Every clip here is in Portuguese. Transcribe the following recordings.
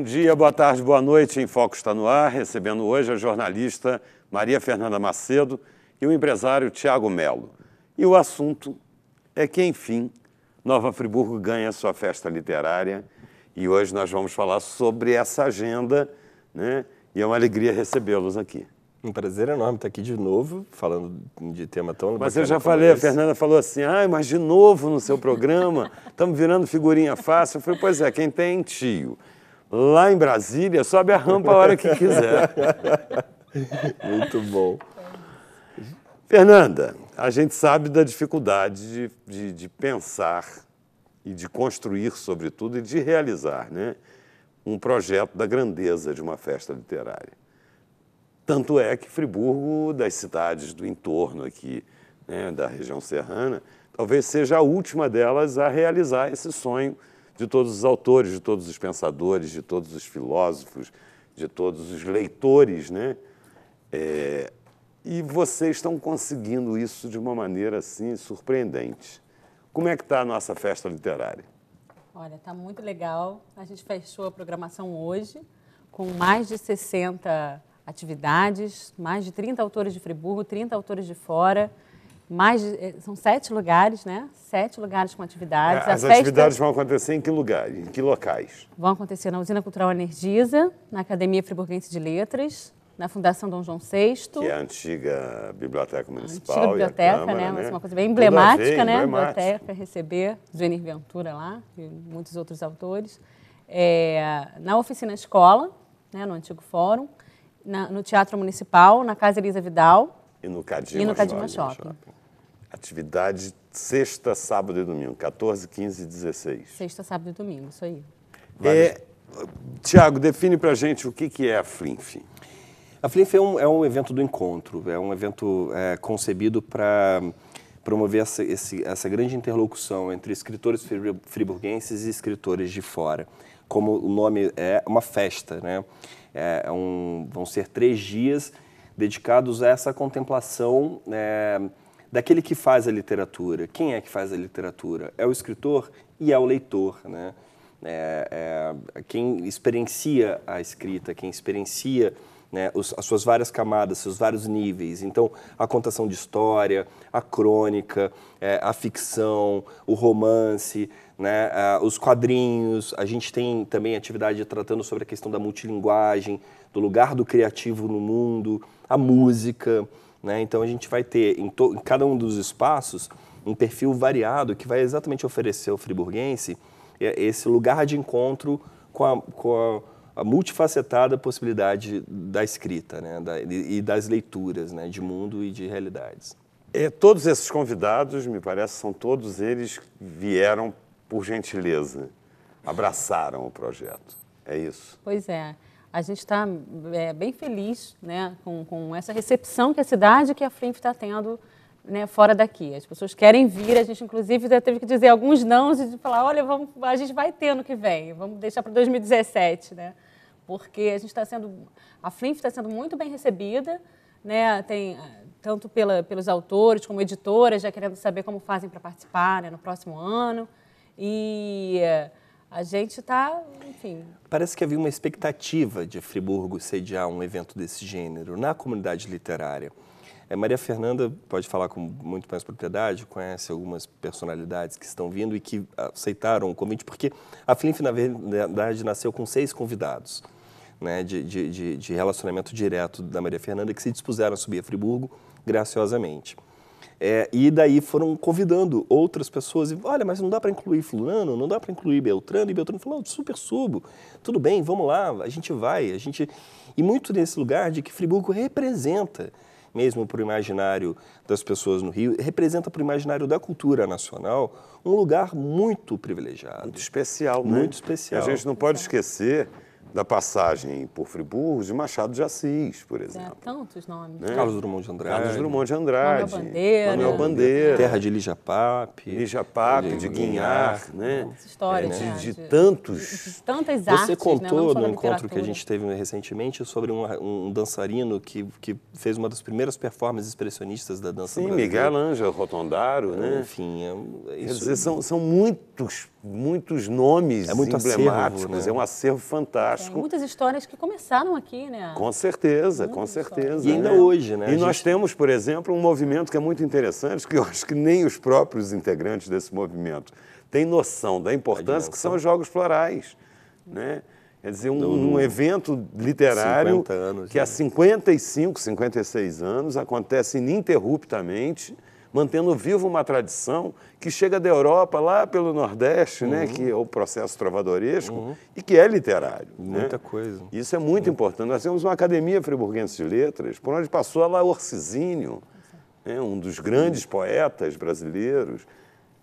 Bom dia, boa tarde, boa noite. Em Foco está no ar, recebendo hoje a jornalista Maria Fernanda Macedo e o empresário Tiago Melo. E o assunto é que, enfim, Nova Friburgo ganha sua festa literária e hoje nós vamos falar sobre essa agenda, né? E é uma alegria recebê-los aqui. Um prazer enorme estar aqui de novo, falando de tema tão Mas eu já falei, esse. a Fernanda falou assim: ah, mas de novo no seu programa, estamos virando figurinha fácil. Eu falei: pois é, quem tem tio lá em Brasília, sobe a rampa a hora que quiser. Muito bom. Fernanda, a gente sabe da dificuldade de, de, de pensar e de construir, sobretudo, e de realizar né, um projeto da grandeza de uma festa literária. Tanto é que Friburgo, das cidades do entorno aqui, né, da região serrana, talvez seja a última delas a realizar esse sonho de todos os autores, de todos os pensadores, de todos os filósofos, de todos os leitores, né? É, e vocês estão conseguindo isso de uma maneira assim surpreendente. Como é que está a nossa festa literária? Olha, está muito legal. A gente fechou a programação hoje com mais de 60 atividades, mais de 30 autores de Friburgo, 30 autores de fora mais é, são sete lugares, né? Sete lugares com atividades. as festa... atividades vão acontecer em que lugares, em que locais? Vão acontecer na Usina Cultural Energisa, na Academia Friburguense de Letras, na Fundação Dom João VI. Que é a antiga biblioteca municipal. A antiga biblioteca, Câmara, né? né? É uma coisa bem emblemática, vez, né? Biblioteca é receber Zuenir Ventura lá e muitos outros autores. É, na oficina escola, né? No antigo fórum, na, no Teatro Municipal, na Casa Elisa Vidal. E no Cadima, e no Cadima Shopping. Shopping atividade sexta, sábado e domingo, 14, 15 e 16. Sexta, sábado e domingo, isso aí. É, Tiago, define para a gente o que, que é a FLINF. A FLINF é um, é um evento do encontro, é um evento é, concebido para promover essa, esse, essa grande interlocução entre escritores friburguenses e escritores de fora. Como o nome é, é uma festa, né? É, é um, vão ser três dias dedicados a essa contemplação é, daquele que faz a literatura. Quem é que faz a literatura? É o escritor e é o leitor, né? É, é, quem experiencia a escrita, quem experiencia né, os, as suas várias camadas, seus vários níveis. Então, a contação de história, a crônica, é, a ficção, o romance, né, a, os quadrinhos. A gente tem também atividade tratando sobre a questão da multilinguagem, do lugar do criativo no mundo, a música. Né? Então a gente vai ter em, em, cada um dos espaços um perfil variado que vai exatamente oferecer ao friburguense é, esse lugar de encontro com a, com a, a multifacetada possibilidade da escrita né? da, e das leituras né? de mundo e de realidades. É, todos esses convidados, me parece, são todos eles vieram por gentileza, abraçaram o projeto. É isso. Pois é. A gente está é, bem feliz né, com, com, essa recepção que a cidade que a FRINF está tendo né, fora daqui. As pessoas querem vir, a gente inclusive já teve que dizer alguns não e falar, olha, vamos, a gente vai ter no que vem, vamos deixar para 2017, né? Porque a gente está sendo, a Flinf está sendo muito bem recebida, né? Tem eh, tanto pela, pelos autores como editoras já querendo saber como fazem para participar né, no próximo ano e eh, a gente está, enfim, Parece que havia uma expectativa de Friburgo sediar um evento desse gênero na comunidade literária. É, Maria Fernanda pode falar com muito mais propriedade, conhece algumas personalidades que estão vindo e que aceitaram o convite, porque a Flinf, na verdade, nasceu com seis convidados né, de, de, de relacionamento direto da Maria Fernanda que se dispuseram a subir a Friburgo graciosamente. É, e daí foram convidando outras pessoas e, olha, mas não dá para incluir fulano, não dá para incluir Beltrano, e Beltrano falou, oh, super subo, tudo bem, vamos lá, a gente vai, a gente... E muito nesse lugar de que Friburgo representa, mesmo para o imaginário das pessoas no Rio, representa para o imaginário da cultura nacional um lugar muito privilegiado. Muito especial, né? Muito né? especial. A gente não pode esquecer da passagem por Friburgo de Machado de Assis, por é, exemplo. É, tantos nomes. Né? né? Carlos Drummond de Andrade. Carlos Drummond de Andrade. Manuel Bandeira. Manuel Bandeira. Terra de Lijapape. Pape. de Guinhar, né? né? Essa é, né? De, de, tantos... De, de tantas artes, Você né? contou né? no encontro que a gente teve recentemente sobre um, um, dançarino que, que fez uma das primeiras performances expressionistas da dança Sim, brasileira. Miguel Ângelo Rotondaro, né? Enfim, é, é isso... Quer dizer, são, são muitos, muitos nomes é muito emblemáticos. Acervo, né? É um acervo fantástico fantástico. muitas histórias que começaram aqui, né? Com certeza, muitas com certeza. E ainda né? hoje, né? E gente... nós temos, por exemplo, um movimento que é muito interessante, que eu acho que nem os próprios integrantes desse movimento têm noção da importância que são os Jogos Florais, né? Quer dizer, um, um evento literário anos, que né? há 55, 56 anos acontece ininterruptamente mantendo viva uma tradição que chega da Europa, lá pelo Nordeste, né, uhum. né, que é o processo trovadoresco, uhum. e que é literário. Né? Muita né? coisa. Isso é muito uhum. importante. Nós temos uma academia friburguense de letras, por onde passou lá Orcisínio, né, um dos grandes poetas brasileiros.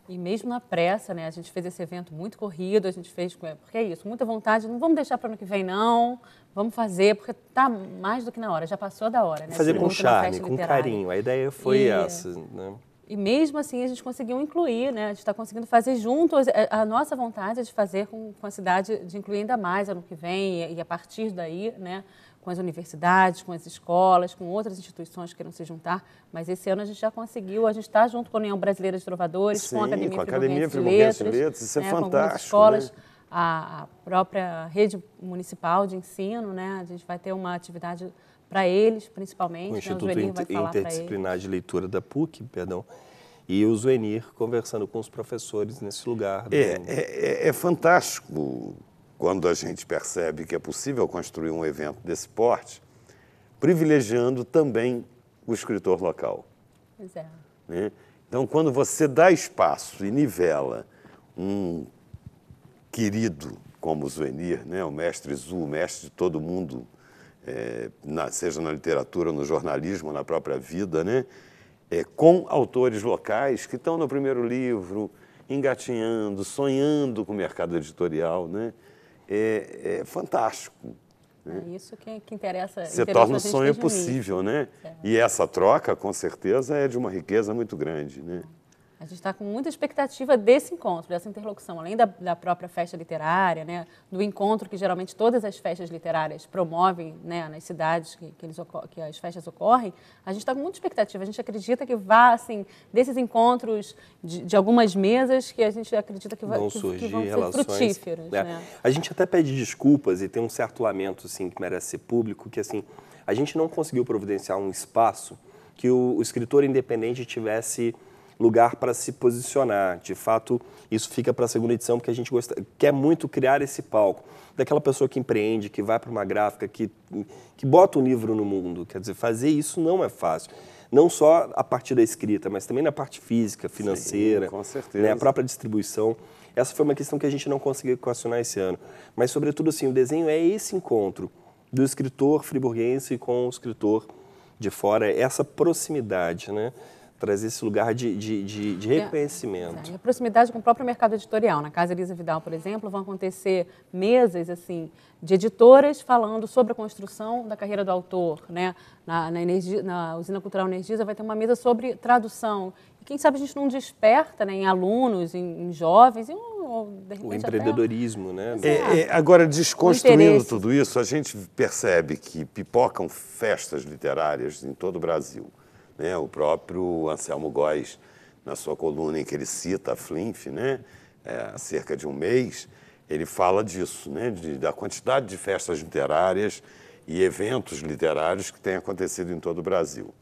E mesmo na pressa, né? A gente fez esse evento muito corrido, a gente fez é, porque é isso, muita vontade. Não vamos deixar para ano que vem, não. Vamos fazer porque tá mais do que na hora. Já passou da hora, né? Fazer com charme, com literária. carinho. A ideia foi e... essa, né? E mesmo assim a gente conseguiu incluir, né? A gente está conseguindo fazer junto a nossa vontade é de fazer com, com a cidade de incluir ainda mais ano que vem e a partir daí, né? com as universidades, com as escolas, com outras instituições que queiram se juntar, mas esse ano a gente já conseguiu, a gente está junto com a União Brasileira de Trovadores, Sim, com a Academia, com a Academia de Letras, Letras, isso é, é fantástico. Né? escolas, né? a, própria rede municipal de ensino, né? A gente vai ter uma atividade para eles, principalmente. O né? Instituto o Inter Interdisciplinar de Leitura da PUC, perdão, e o Zuenir conversando com os professores nesse lugar. É, é, é, é, fantástico quando a gente percebe que é possível construir um evento desse porte, privilegiando também o escritor local. É. Né? Então, quando você dá espaço e nivela um querido como o Zuenir, né? o mestre Zu, o mestre de todo mundo, é, na, seja na literatura, no jornalismo, na própria vida, né? É, com autores locais que estão no primeiro livro, engatinhando, sonhando com o mercado editorial. Né? é, é fantástico. Né? É isso que, que interessa. Você torna o sonho possível, né? É. E essa troca, com certeza, é de uma riqueza muito grande, né? A gente está com muita expectativa desse encontro, dessa interlocução, além da, da, própria festa literária, né, do encontro que geralmente todas as festas literárias promovem né, nas cidades que, que, eles, que as festas ocorrem, a gente está com muita expectativa. A gente acredita que vá, assim, desses encontros de, de algumas mesas que a gente acredita que, vai, vão, que, surgir que vão ser relações, frutíferos. É. Né? A gente até pede desculpas e tem um certo lamento assim, que merece ser público, que assim, a gente não conseguiu providenciar um espaço que o, o escritor independente tivesse lugar para se posicionar. De fato, isso fica para a segunda edição, porque a gente gosta, quer muito criar esse palco daquela pessoa que empreende, que vai para uma gráfica, que, que bota um livro no mundo. Quer dizer, fazer isso não é fácil. Não só a partir da escrita, mas também na parte física, financeira, Sim, com certeza. Né, a própria distribuição. Essa foi uma questão que a gente não conseguiu equacionar esse ano. Mas, sobretudo, assim, o desenho é esse encontro do escritor friburguense com o escritor de fora, essa proximidade, né? trazer esse lugar de, de, de, de é, reconhecimento. É, a proximidade com o próprio mercado editorial. Na Casa Elisa Vidal, por exemplo, vão acontecer mesas assim de editoras falando sobre a construção da carreira do autor. Né? Na, na, energia, na Usina Cultural Energiza vai ter uma mesa sobre tradução. E quem sabe a gente não desperta né, em alunos, em, em jovens, e um, ou, repente, o empreendedorismo, até... né? É, é, é, agora, desconstruindo tudo isso, a gente percebe que pipocam festas literárias em todo o Brasil. Né? O próprio Anselmo Góes, na sua coluna em que ele cita a Flinf, né? É, há cerca de um mês, ele fala disso, né? De, da quantidade de festas literárias e eventos literários que têm acontecido em todo o Brasil.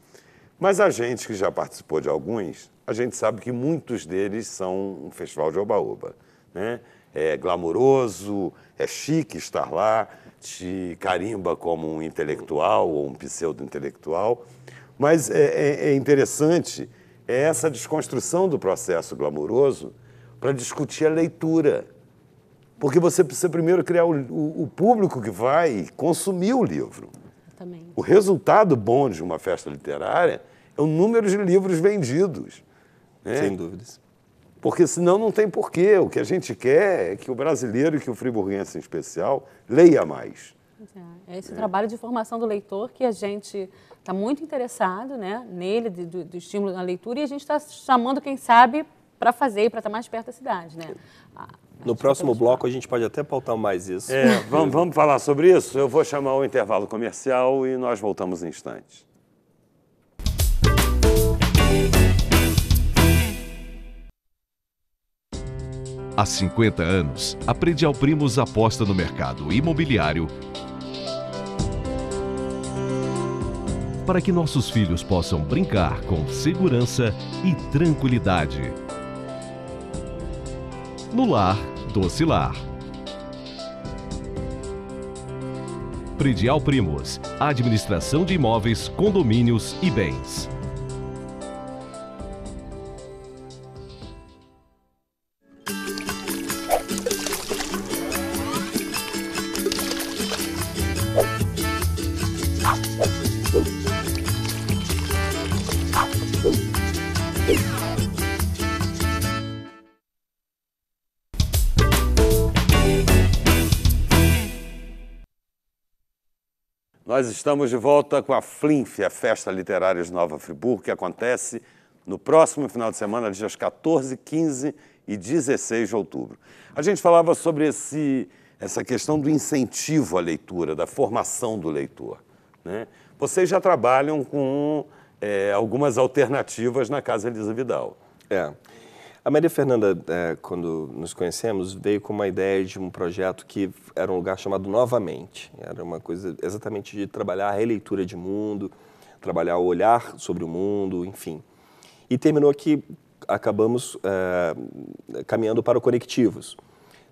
Mas a gente que já participou de alguns, a gente sabe que muitos deles são um festival de oba-oba. Né? É glamouroso, é chique estar lá, te carimba como um intelectual ou um pseudo-intelectual, mas é, é, é interessante é essa desconstrução do processo glamouroso para discutir a leitura. Porque você precisa primeiro criar o, o, o público que vai consumir o livro. Também. O resultado bom de uma festa literária é o número de livros vendidos. Né? Sem dúvidas. Porque senão não tem porquê. O que a gente quer é que o brasileiro e que o friburguense em especial leia mais. É, é esse é. trabalho de formação do leitor que a gente está muito interessado né, nele, do, do estímulo na leitura, e a gente está chamando quem sabe para fazer e para estar tá mais perto da cidade. Né? A, no próximo tá bloco a gente pode até pautar mais isso. É, vamos, vamos falar sobre isso? Eu vou chamar o intervalo comercial e nós voltamos em instantes. Há 50 anos, a Predial Primos aposta no mercado imobiliário para que nossos filhos possam brincar com segurança e tranquilidade. No lar, doce lar. Predial Primos, administração de imóveis, condomínios e bens. Nós estamos de volta com a Flinf, a Festa Literária de Nova Friburgo, que acontece no próximo final de semana, dias 14, 15 e 16 de outubro. A gente falava sobre esse, essa questão do incentivo à leitura, da formação do leitor. Né? Vocês já trabalham com é, algumas alternativas na Casa Elisa Vidal. É. A Maria Fernanda, é, quando nos conhecemos, veio com uma ideia de um projeto que era um lugar chamado Novamente. Era uma coisa exatamente de trabalhar a releitura de mundo, trabalhar o olhar sobre o mundo, enfim. E terminou que acabamos é, caminhando para o Conectivos,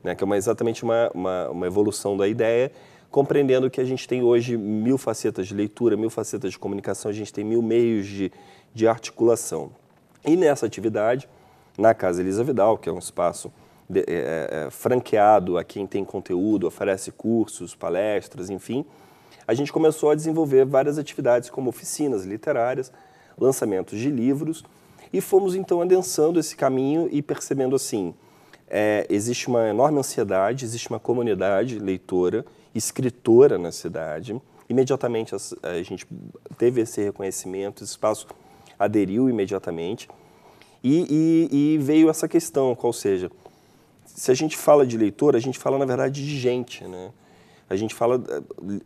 né, que é uma, exatamente uma, uma, uma evolução da ideia, compreendendo que a gente tem hoje mil facetas de leitura, mil facetas de comunicação, a gente tem mil meios de, de articulação. E nessa atividade, na Casa Elisa Vidal, que é um espaço de, é, é, é, franqueado a quem tem conteúdo, oferece cursos, palestras, enfim. A gente começou a desenvolver várias atividades como oficinas literárias, lançamentos de livros e fomos então adensando esse caminho e percebendo assim, é, existe uma enorme ansiedade, existe uma comunidade leitora, escritora na cidade. Imediatamente a, a gente teve esse reconhecimento, esse espaço aderiu imediatamente. E, e, e veio essa questão, qual seja, se a gente fala de leitor, a gente fala, na verdade, de gente, né? A gente fala,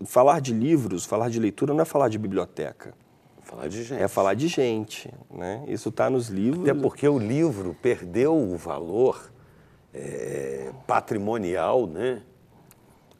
falar de livros, falar de leitura não é falar de biblioteca. Falar de gente. É falar de gente, né? Isso está nos livros. Até porque o livro perdeu o valor é, patrimonial, né?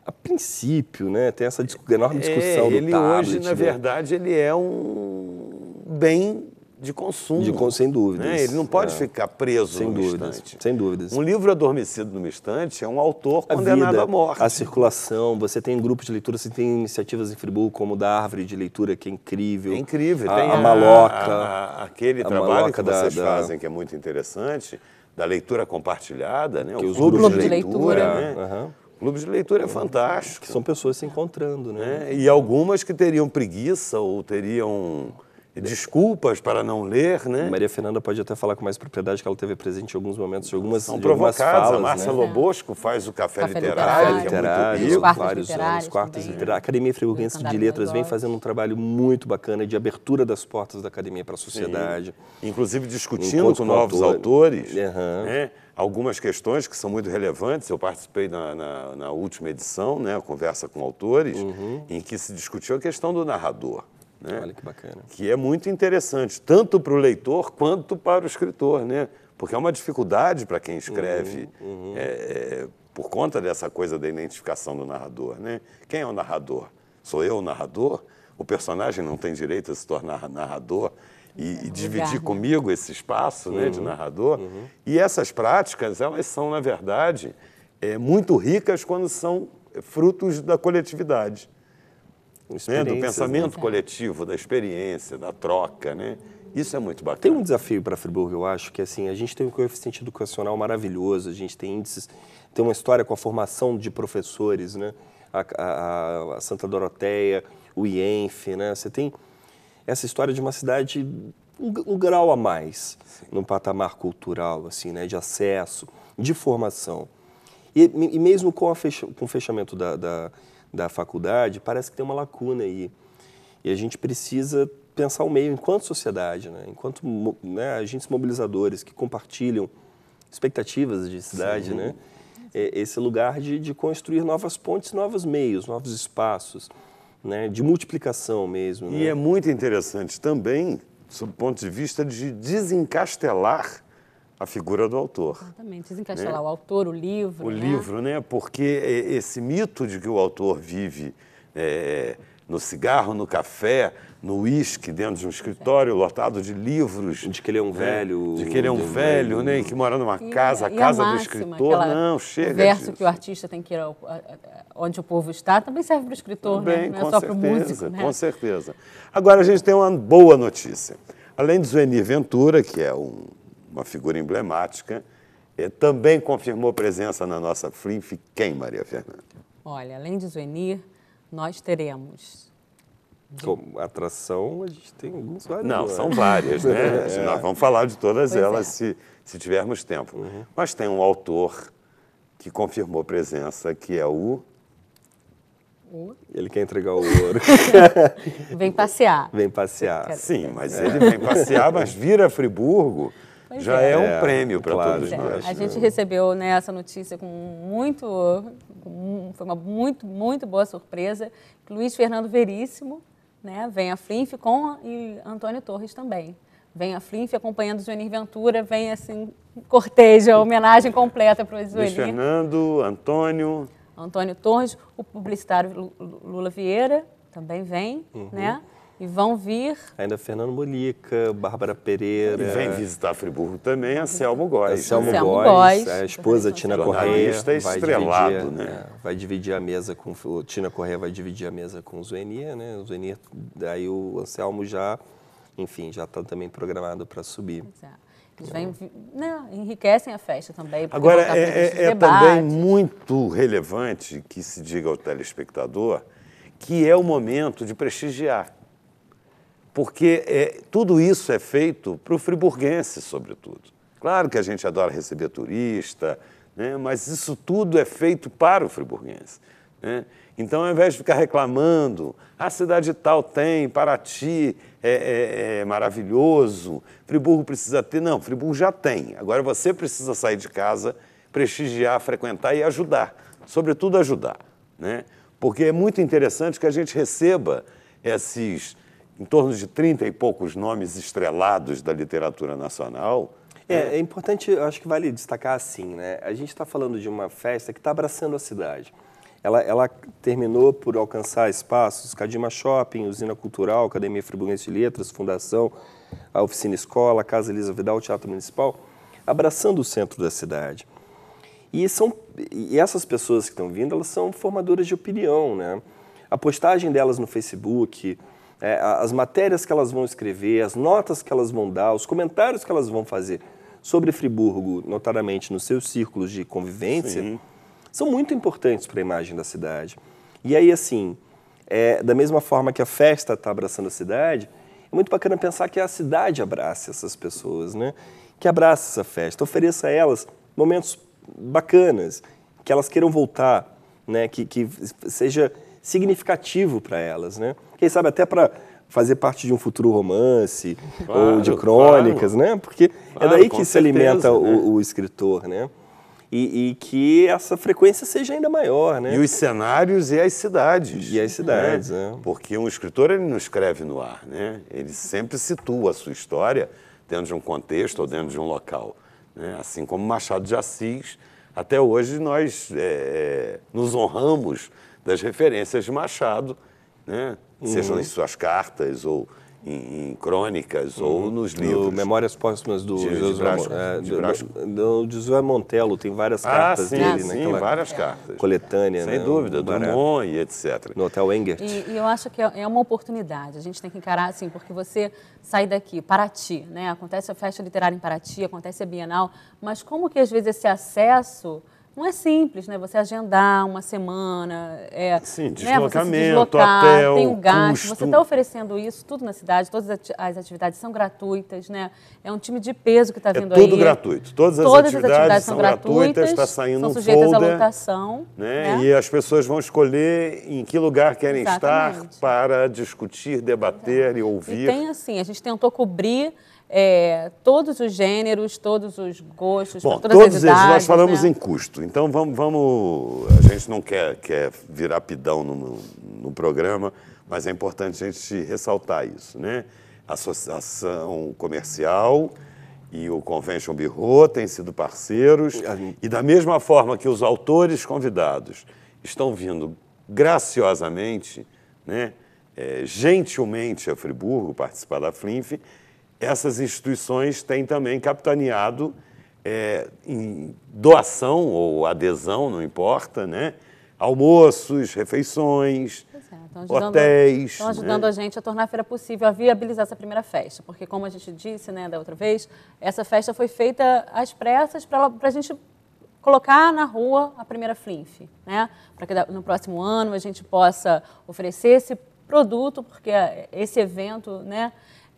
A princípio, né? Tem essa enorme é, discussão é, ele do tablet. hoje, na né? verdade, ele é um bem de consumo. De consumo, sem dúvidas. Né? Ele não pode é. ficar preso sem dúvidas, Sem dúvidas. Um livro adormecido numa estante é um autor a condenado vida, à morte. A circulação, você tem grupos de leitura, você tem iniciativas em Friburgo como da Árvore de Leitura, que é incrível. É incrível. A, tem a, a Maloca. A, aquele trabalho maloca que vocês da, fazem, que é muito interessante, da leitura compartilhada, né? Que o clube, clube de leitura. De leitura né? Uhum. Clube de leitura é fantástico. Que são pessoas se encontrando, né? né? E algumas que teriam preguiça ou teriam desculpas para não ler, né? Maria Fernanda pode até falar com mais propriedade que ela teve presente em alguns momentos, de algumas São de provocadas. Algumas falas, a né? Márcia né? Lobosco faz o café, café literário, literário, que é muito vários anos, quartos literários. A Academia Friburguense de Letras vem fazendo um trabalho muito bacana de abertura das portas da academia para a sociedade. Sim. Inclusive discutindo com novos autor. autores, uhum. né? algumas questões que são muito relevantes. Eu participei na, na, na última edição, né, a conversa com autores, uhum. em que se discutiu a questão do narrador. Né? Olha que bacana. Que é muito interessante, tanto para o leitor quanto para o escritor, né? Porque é uma dificuldade para quem escreve uhum, uhum. É, é, por conta dessa coisa da identificação do narrador, né? Quem é o narrador? Sou eu o narrador? O personagem não tem direito a se tornar narrador e, e é, dividir né? comigo esse espaço uhum, né, de uhum, narrador. Uhum. E essas práticas, elas são, na verdade, é, muito ricas quando são frutos da coletividade. Né, do né? pensamento né? coletivo, da experiência, da troca, né? Isso é muito bacana. Tem um desafio para Friburgo, eu acho, que assim, a gente tem um coeficiente educacional maravilhoso, a gente tem índices, tem uma história com a formação de professores, né? A, a, a Santa Doroteia, o IENF, né? Você tem essa história de uma cidade um, um grau a mais Sim. no patamar cultural, assim, né? De acesso, de formação. E, e mesmo com, fecha, com o fechamento da, da da faculdade, parece que tem uma lacuna aí. E a gente precisa pensar o meio enquanto sociedade, né? enquanto né, agentes mobilizadores que compartilham expectativas de cidade, né? É esse lugar de, de construir novas pontes, novos meios, novos espaços, né? de multiplicação mesmo. Né? E é muito interessante também, sob o ponto de vista de desencastelar a figura do autor. Exatamente, desencaixa né? lá o autor, o livro. O né? livro, né? Porque é esse mito de que o autor vive é, no cigarro, no café, no uísque, dentro de um é. escritório lotado de livros. De que ele é um né? velho. De que ele é um velho, velho né? né? que mora numa casa, e a casa a máxima, do escritor. Não, chega. O verso disso. que o artista tem que ir ao, onde o povo está também serve para o escritor, né? também, né? Não é só para o músico. Né? Com certeza. Agora a gente tem uma boa notícia. Além de Zuenir Ventura, que é um uma figura emblemática, eh, também confirmou presença na nossa FLINF. Quem, Maria Fernanda? Olha, além de Zuenir, nós teremos. De... Como atração, a gente tem alguns vários. Não, né? são várias, né? É. Nós vamos falar de todas pois elas é. se, se tivermos tempo. Uhum. Mas tem um autor que confirmou presença, que é o. o? Ele quer entregar o ouro. vem passear. Vem passear. Sim, mas ele vem passear, mas vira Friburgo Pois já é. é um prêmio para claro, todos nós. A gente recebeu né, essa notícia com muito, com, foi uma muito, muito boa surpresa. Luiz Fernando Veríssimo, né, vem a Flinf com e Antônio Torres também. Vem a Flinf acompanhando o Joanir Ventura, vem assim, cortejo, a homenagem completa para o Joanir. Luiz Fernando, Antônio... Antônio Torres, o publicitário Lula Vieira também vem, uhum. né? E vão vir. Ainda Fernando Molica, Bárbara Pereira. E vem visitar Friburgo também a Selmo Góes. A Selmo, né? Góes, é, a esposa Tina Correia. está estrelado, dividir, é, né? É, vai dividir a mesa com. O Tina Correia vai dividir a mesa com o Zuenir, né? O Zuenir, daí o Anselmo já, enfim, já está também programado para subir. Exato. É. Eles não, enriquecem a festa também. Agora, tá é, é, é também muito relevante que se diga ao telespectador que é o momento de prestigiar porque é, tudo isso é feito para o friburguense, sobretudo. Claro que a gente adora receber turista, né, mas isso tudo é feito para o friburguense. Né? Então, ao invés de ficar reclamando, a ah, cidade tal tem, Paraty é, é, é maravilhoso, Friburgo precisa ter. Não, Friburgo já tem. Agora você precisa sair de casa, prestigiar, frequentar e ajudar. Sobretudo ajudar. Né? Porque é muito interessante que a gente receba esses em torno de 30 e poucos nomes estrelados da literatura nacional. É, é, é importante, acho que vale destacar assim, né? A gente está falando de uma festa que está abraçando a cidade. Ela, ela, terminou por alcançar espaços, Cadima Shopping, Usina Cultural, Academia Friburguense de Letras, Fundação, a Oficina Escola, Casa Elisa Vidal, Teatro Municipal, abraçando o centro da cidade. E, são, e essas pessoas que estão vindo, elas são formadoras de opinião, né? A postagem delas no Facebook, é, as matérias que elas vão escrever, as notas que elas vão dar, os comentários que elas vão fazer sobre Friburgo, notadamente nos seus círculos de convivência, Sim. são muito importantes para a imagem da cidade. E aí, assim, é, da mesma forma que a festa está abraçando a cidade, é muito bacana pensar que a cidade abrace essas pessoas, né? Que abrace essa festa, ofereça a elas momentos bacanas, que elas queiram voltar, né? Que, que seja significativo para elas, né? Quem sabe até para fazer parte de um futuro romance claro, ou de crônicas, claro. né? Porque claro, é daí que se alimenta né? o, o, escritor, né? E, e, que essa frequência seja ainda maior, né? E os cenários e as cidades. E as cidades, né? é. Porque um escritor ele não escreve no ar, né? Ele sempre situa a sua história dentro de um contexto ou dentro de um local. Né? Assim como Machado de Assis, até hoje nós é, é nos honramos das referências de Machado, né? Uhum. sejam em suas cartas ou em, em crônicas uhum. ou nos livros. No Memórias Póstumas do de, José, de Brasco, é, de Brasco. Do, do José Montello, tem várias ah, cartas sim, dele. Né? Sim, naquela várias cartas. Coletânea. Sem né? dúvida, do Dumont e etc. No Hotel Enger. E, e, eu acho que é, é uma oportunidade, a gente tem que encarar assim, porque você sai daqui, Paraty, né? acontece a festa literária em Paraty, acontece a Bienal, mas como que às vezes esse acesso não é simples, né? Você agendar uma semana, é, Sim, né? deslocamento, né? deslocar, hotel, tem o gasto. Custo. Você está oferecendo isso tudo na cidade, todas as atividades são gratuitas, né? É um time de peso que está é vindo é tudo aí. tudo gratuito. Todas, as, atividades as atividades são gratuitas, está saindo são um sujeitas à lotação. Né? né? E as pessoas vão escolher em que lugar querem Exatamente. estar para discutir, debater Exatamente. e ouvir. E tem assim, a gente tentou cobrir é, todos os gêneros, todos os gostos, Bom, todas todos as idades. Eles, nós falamos né? em custo, então vamos, vamos. A gente não quer, quer virar pidão no, no programa, mas é importante a gente ressaltar isso, né? Associação comercial e o Convention Bureau têm sido parceiros e da mesma forma que os autores convidados estão vindo graciosamente, né, é, gentilmente a Friburgo participar da Flinf, essas instituições têm também capitaneado é, em doação ou adesão, não importa, né? almoços, refeições, é, ajudando, hotéis. Estão né? ajudando né? a gente a tornar a feira possível, a viabilizar essa primeira festa. Porque, como a gente disse né, da outra vez, essa festa foi feita às pressas para a gente colocar na rua a primeira Flinf, né? para que no próximo ano a gente possa oferecer esse produto, porque é, esse evento, né,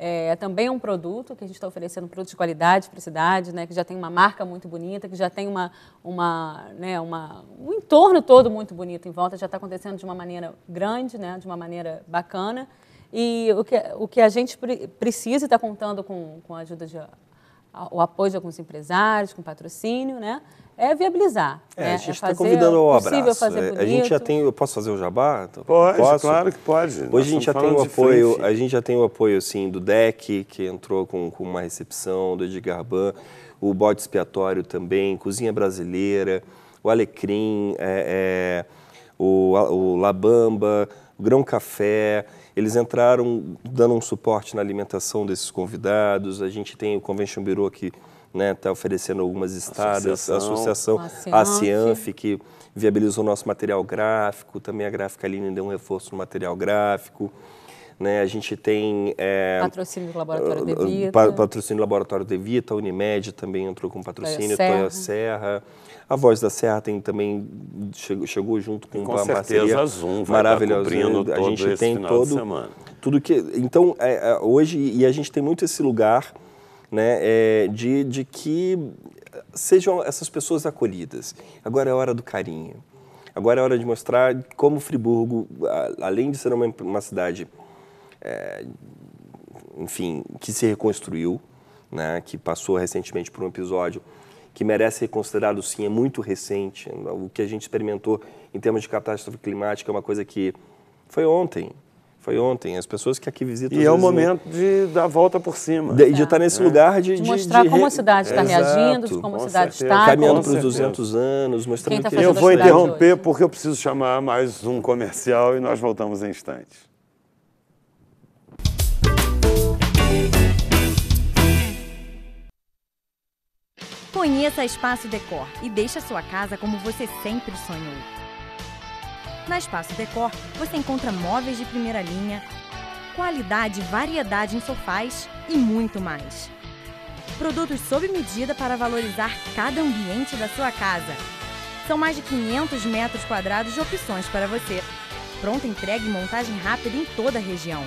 é, é também um produto que a gente está oferecendo, um produto de qualidade para a cidade, né, que já tem uma marca muito bonita, que já tem uma, uma, né, uma, um entorno todo muito bonito em volta, já está acontecendo de uma maneira grande, né, de uma maneira bacana. E o que, o que a gente precisa e está contando com, com a ajuda de o apoio de alguns empresários, com patrocínio, né? É viabilizar. É, né? a gente está é tá convidando ao abraço. É, a gente já tem, eu posso fazer o jabá? Então, pode, posso. claro que pode. Hoje a gente já tem o apoio, a gente já tem o apoio assim do DEC, que entrou com, com uma recepção, do Edgar Ban, o bote expiatório também, Cozinha Brasileira, o Alecrim, é, é, o, o Labamba, o Grão Café. Eles entraram dando um suporte na alimentação desses convidados. A gente tem o Convention Bureau aqui está né, tá oferecendo algumas estadas, a associação, a CIANF, que viabilizou nosso material gráfico, também a gráfica Aline deu um reforço no material gráfico. Né? A gente tem... É, patrocínio do Laboratório De Vita. patrocínio do Laboratório De Vita, a Unimed também entrou com patrocínio, Toya Serra. Serra. A Voz da Serra tem também chegou, chegou junto com, com certeza, parceria a Zoom vai tá maravilhosa. Estar a gente tem todo tudo que então é, é, hoje e a gente tem muito esse lugar né, é, de, de que sejam essas pessoas acolhidas. Agora é hora do carinho. Agora é hora de mostrar como Friburgo, além de ser uma, uma cidade é, enfim, que se reconstruiu, né, que passou recentemente por um episódio que merece ser considerado sim, é muito recente. O que a gente experimentou em termos de catástrofe climática é uma coisa que foi ontem. Foi ontem. As pessoas que aqui visitam. E é o momento de dar a volta por cima. De, é. de estar nesse é. lugar de. De mostrar de, de... como a cidade está reagindo, de como a cidade certeza. está. Caminhando para os 200 anos, mostrando tá que. Eu vou interromper hoje. porque eu preciso chamar mais um comercial e nós voltamos em instantes. Conheça a Espaço Decor e deixe a sua casa como você sempre sonhou. Na Espaço Decor, você encontra móveis de primeira linha, qualidade e variedade em sofás e muito mais. Produtos sob medida para valorizar cada ambiente da sua casa. São mais de 500 metros quadrados de opções para você. Pronta entrega e montagem rápida em toda a região.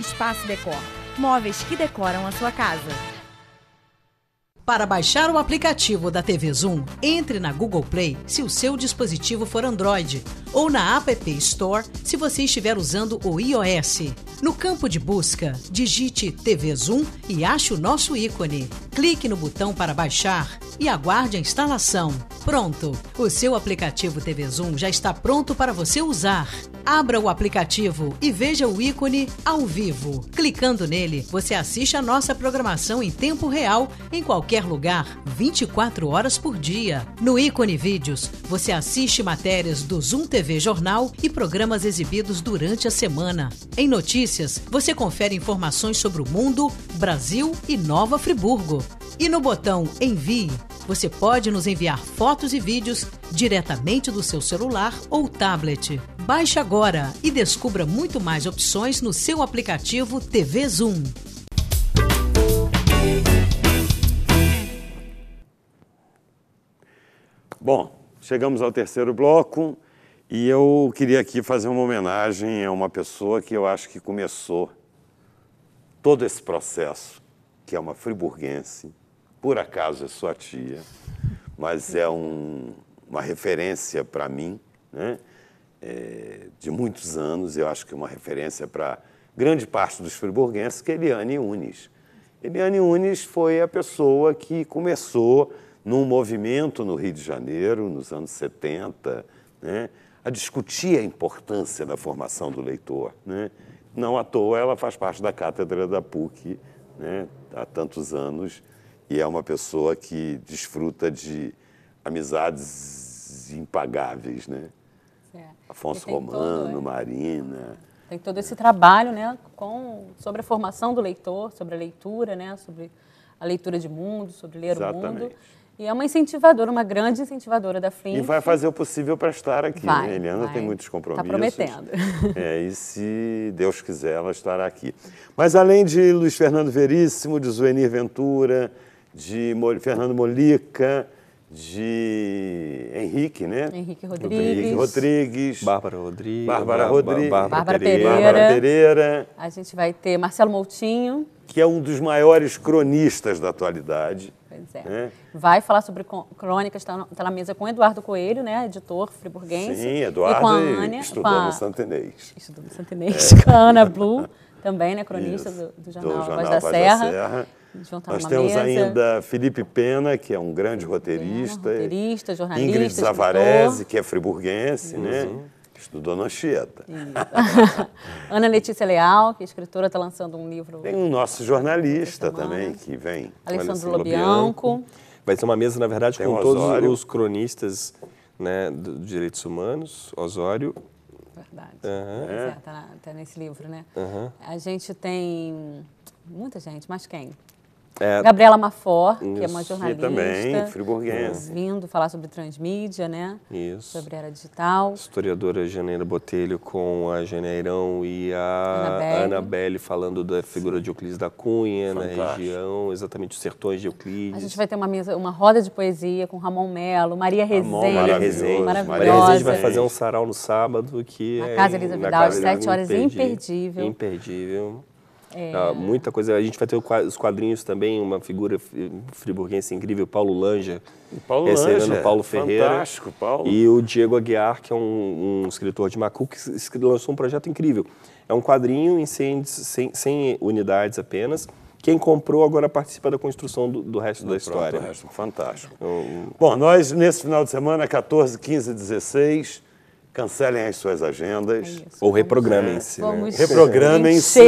Espaço Decor. Móveis que decoram a sua casa. Para baixar o aplicativo da TV Zoom, entre na Google Play se o seu dispositivo for Android ou na App Store se você estiver usando o iOS. No campo de busca, digite TV Zoom e ache o nosso ícone. Clique no botão para baixar e aguarde a instalação. Pronto! O seu aplicativo TV Zoom já está pronto para você usar. Abra o aplicativo e veja o ícone Ao Vivo. Clicando nele, você assiste a nossa programação em tempo real, em qualquer lugar, 24 horas por dia. No ícone Vídeos, você assiste matérias do Zoom TV Jornal e programas exibidos durante a semana. Em Notícias, você confere informações sobre o mundo, Brasil e Nova Friburgo. E no botão Envie, você pode nos enviar fotos e vídeos diretamente do seu celular ou tablet. Baixe agora e descubra muito mais opções no seu aplicativo TV Zoom. Bom, chegamos ao terceiro bloco e eu queria aqui fazer uma homenagem a uma pessoa que eu acho que começou todo esse processo, que é uma friburguense, por acaso é sua tia, mas é um, uma referência para mim, né? É, de muitos anos, eu acho que é uma referência para grande parte dos friburguenses, que é Eliane Unes. Eliane Unes foi a pessoa que começou num movimento no Rio de Janeiro, nos anos 70, né, a discutir a importância da formação do leitor. Né? Não à toa ela faz parte da cátedra da PUC né, há tantos anos, e é uma pessoa que desfruta de amizades impagáveis, né? É. Afonso Romano, todo, Marina. Ah, tem todo esse trabalho, né, com sobre a formação do leitor, sobre a leitura, né, sobre a leitura de mundo, sobre ler Exatamente. o mundo. E é uma incentivadora, uma grande incentivadora da Flinch. E vai fazer o possível para estar aqui. Né? Vai, né? Eliana vai. tem muitos compromissos. Está prometendo. É, e se Deus quiser, ela estará aqui. Mas além de Luiz Fernando Veríssimo, de Zuenir Ventura, de Fernando Molica, de Henrique, né? Henrique Rodrigues. Henrique Rodrigues. Bárbara Rodrigues. Bárbara Rodrigues. Bárbara Pereira. Bárbara Pereira. A gente vai ter Marcelo Moutinho. Que é um dos maiores cronistas da atualidade. Pois é. Né? Vai falar sobre crônicas, está tá na mesa com Eduardo Coelho, né? Editor friburguense. Sim, Eduardo e com a Ana, Estudando Santenês. Estudando Santenês. É. Com a Ana Blue, também, né? Cronista do, do, jornal, do jornal Voz da, Voz da Serra. Da Serra nós temos mesa. ainda Felipe Pena, que é um grande roteirista. Pena, roteirista, jornalista. Ingrid Zavarese, que é friburguense, uhum. né? Estudou na Anchieta. Ana Letícia Leal, que é escritora, está lançando um livro. Tem um nosso jornalista também que vem. Alessandro Lobianco. Vai ser uma mesa, na verdade, Tem com todos os cronistas né, dos direitos humanos, Osório. Verdade. Uhum. É. Tá, tá, nesse livro, né? Uhum. A gente tem muita gente, mas quem? É, Gabriela Mafor, isso, que é uma jornalista. também, friburguense. É Vindo falar sobre transmídia, né? Isso. Sobre a era digital. Historiadora Janeira Botelho com a Janeirão e a Anabelle, Anabelle falando da figura de Euclides da Cunha Fantástico. na região, exatamente os sertões de Euclides. A gente vai ter uma, mesa, uma roda de poesia com Ramon Melo, Maria Rezende. Ramon, Maria Rezende. Maravilhosa. Maria Rezende vai fazer um sarau no sábado que na é Casa Elisa Vidal, às sete horas, imperdível. Imperdível. imperdível. É... Ah, muita coisa. A gente vai ter os quadrinhos também, uma figura friburguense incrível, Paulo Lanja. Paulo recebendo né, Lanja, Paulo Ferreira. Fantástico, Paulo. E o Diego Aguiar, que é um, um escritor de Macu, que lançou um projeto incrível. É um quadrinho em 100, 100, 100 unidades apenas. Quem comprou agora participa da construção do, do resto do da história. resto, fantástico. Então, Bom, nós, nesse final de semana, 14, 15 16, cancelem as suas agendas. É Ou reprogramem-se. Né? Reprogramem-se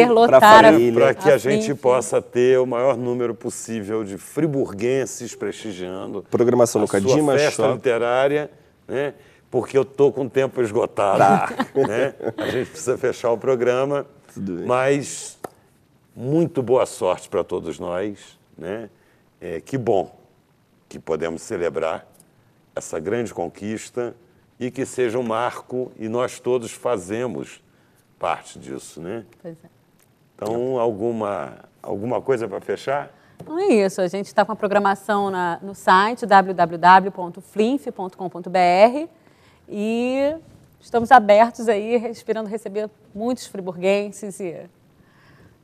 para que a gente possa ter o maior número possível de friburguenses prestigiando Programação a Cadima, sua festa só. literária, né? porque eu estou com o tempo esgotado. Tá. Né? A gente precisa fechar o programa, mas muito boa sorte para todos nós. Né? É, que bom que podemos celebrar essa grande conquista e que seja um marco, e nós todos fazemos parte disso, né? Pois é. Então, alguma, alguma coisa para fechar? Não é isso, a gente está com a programação na, no site www.flinf.com.br e estamos abertos aí, esperando receber muitos friburguenses e...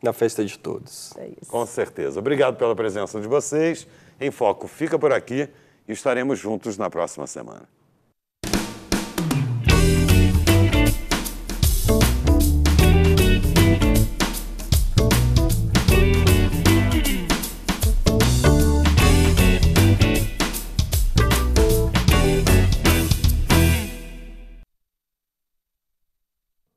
Na festa de todos. É isso. Com certeza. Obrigado pela presença de vocês. Em Foco fica por aqui e estaremos juntos na próxima semana.